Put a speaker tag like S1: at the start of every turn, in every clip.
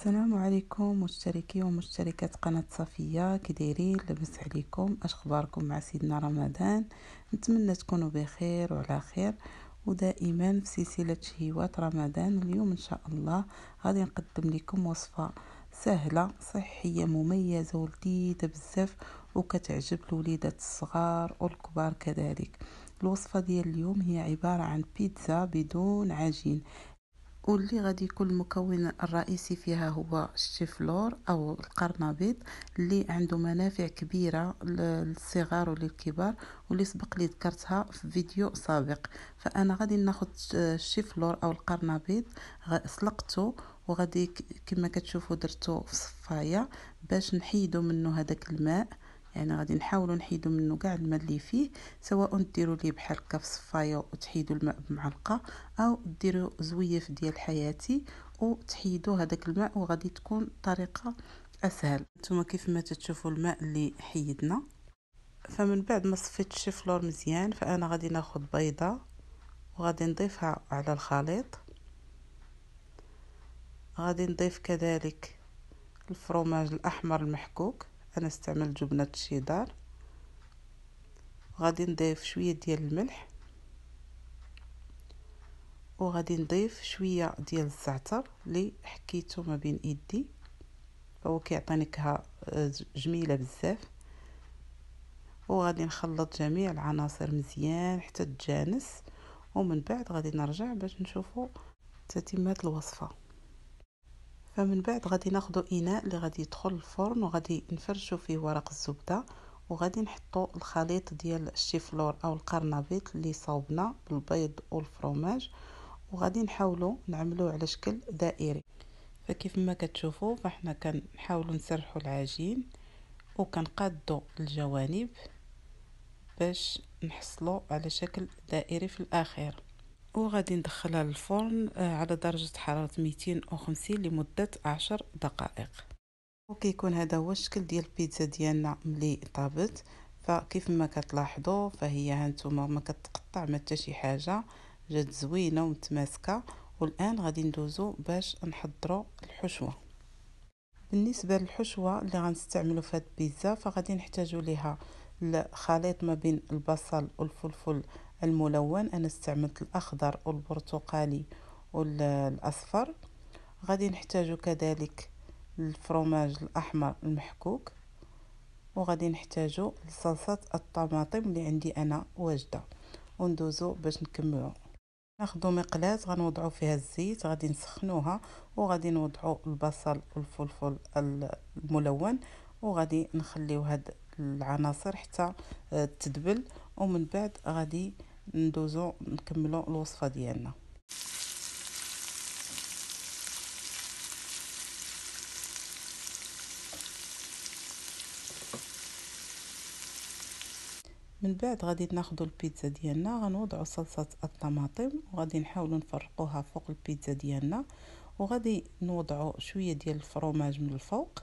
S1: السلام عليكم مشتركي ومشتركات قناة صفية كديرين لبس لاباس عليكم اش اخباركم مع سيدنا رمضان نتمنى تكونوا بخير وعلى خير ودائما في سلسلة شهيوات رمضان اليوم ان شاء الله غادي نقدم لكم وصفة سهلة صحية مميزة ولذيذة بزاف وكتعجب الوليدات الصغار والكبار كذلك الوصفة ديال اليوم هي عبارة عن بيتزا بدون عجين واللي غادي يكون المكون الرئيسي فيها هو الشيفلور او القرنبيط اللي عنده منافع كبيره للصغار وللكبار واللي سبق لي ذكرتها في فيديو سابق فانا غادي ناخذ الشيفلور او القرنبيط سلقته وغادي كما كتشوفوا درته في صفايه باش نحيدو منه هذاك الماء يعني غادي نحاولوا نحيدوا منه كاع الماء اللي فيه سواء ديروا ليه بحال هكا في الصفايه وتحيدوا الماء بمعلقه او ديروا زويف ديال حياتي وتحيدوا هذاك الماء وغادي تكون طريقه اسهل نتوما كيف ما تشوفوا الماء اللي حيدنا فمن بعد ما صفيت الشيفلور مزيان فانا غادي ناخذ بيضه وغادي نضيفها على الخليط غادي نضيف كذلك الفروماج الاحمر المحكوك انا استعملت جبنه الشيدار غادي نضيف شويه ديال الملح وغادي نضيف شويه ديال الزعتر اللي حكيته ما بين ايدي فهو كيعطيني نكهه آه، جميله بزاف وغادي نخلط جميع العناصر مزيان حتى تجانس ومن بعد غادي نرجع باش نشوفوا تتمه الوصفه فمن بعد غادي ناخدو اناء اللي غادي يدخل الفرن وغادي نفرشو فيه ورق الزبده وغادي نحطو الخليط ديال الشيفلور او القرنبيط اللي صوبنا بالبيض والفرماج وغادي نحاولو نعملوه على شكل دائري فكيف ما كتشوفوا فاحنا كنحاولوا نسرحوا العجين وكنقادوا الجوانب باش نحصلوا على شكل دائري في الاخير وغادي ندخلها للفرن آه، على درجة حرارة 250 لمدة 10 دقائق وكيكون هذا هو الشكل ديال البيتزا ديالنا ملي طابت فكيف ما كتلاحظوا فهي هانتوما ما كتقطع ما حتى شي حاجه جات زوينه ومتماسكه والان غادي ندوزو باش نحضروا الحشوه بالنسبه للحشوه اللي غنستعملوا في هذه البيتزا فغادي نحتاجو ليها الخليط ما بين البصل والفلفل الملون انا استعملت الاخضر والبرتقالي والاصفر غادي نحتاجو كذلك الفرماج الاحمر المحكوك وغادي نحتاجو لصلصه الطماطم اللي عندي انا واجده وندوزو باش نكملو ناخذ مقلاة غنوضعو فيها الزيت غادي نسخنوها وغادي نوضعو البصل والفلفل الملون وغادي نخليو هاد العناصر حتى تدبل ومن بعد غادي ندوزو نكملو الوصفه ديالنا من بعد غادي ناخذ البيتزا ديالنا غنوضعو صلصه الطماطم وغادي نحاولو نفرقوها فوق البيتزا ديالنا وغادي نوضعو شويه ديال الفروماج من الفوق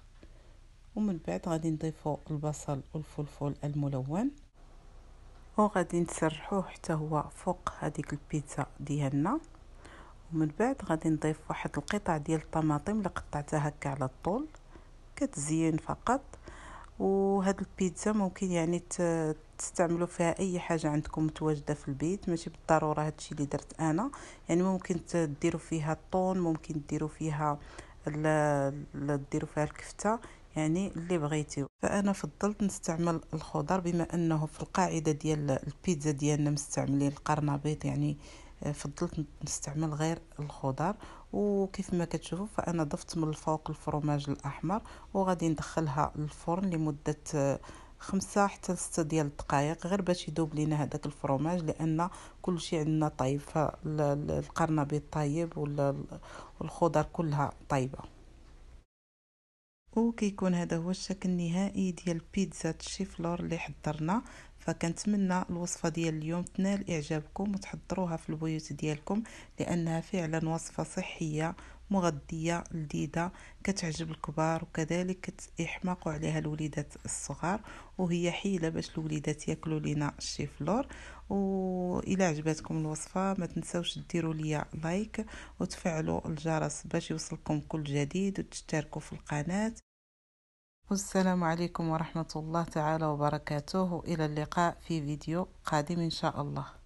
S1: ومن بعد غادي نضيفو البصل والفلفل الملون وغادي نسرحوه حتى هو فوق هذيك البيتزا ديالنا ومن بعد غادي نضيف واحد القطع ديال الطماطم اللي قطعتها هكا على الطول كتزين فقط وهاد البيتزا ممكن يعني تستعملوا فيها اي حاجه عندكم متواجده في البيت ماشي بالضروره هادشي اللي درت انا يعني ممكن تديروا فيها الطون ممكن تديروا فيها لا ديروا فيها الكفته يعني اللي بغيتيو فانا فضلت نستعمل الخضر بما انه في القاعده ديال البيتزا ديالنا مستعملين القرنبيط يعني آه، فضلت نستعمل غير الخضر وكيف ما كتشوفوا فانا ضفت من الفوق الفرماج الاحمر وغادي ندخلها للفرن لمده آه، خمسة حتى لستة ديال الدقائق غير باش يدوب لينا هذاك الفروماج لان كل شيء عندنا طايب فالقرنبيط طايب والخضر كلها طايبه وكيكون هذا هو الشكل النهائي ديال بيتزا تشيفلور اللي حضرنا فكنتمنى الوصفه ديال اليوم تنال اعجابكم وتحضروها في البيوت ديالكم لانها فعلا وصفه صحيه مغذيه لذيذه كتعجب الكبار وكذلك كتحماقوا عليها الوليدات الصغار وهي حيله باش الوليدات ياكلوا لينا الشي فلور والى عجبتكم الوصفه ما تنساوش ديروا ليا لايك وتفعلوا الجرس باش يوصلكم كل جديد وتشتركوا في القناه والسلام عليكم ورحمة الله تعالى وبركاته إلى اللقاء في فيديو قادم إن شاء الله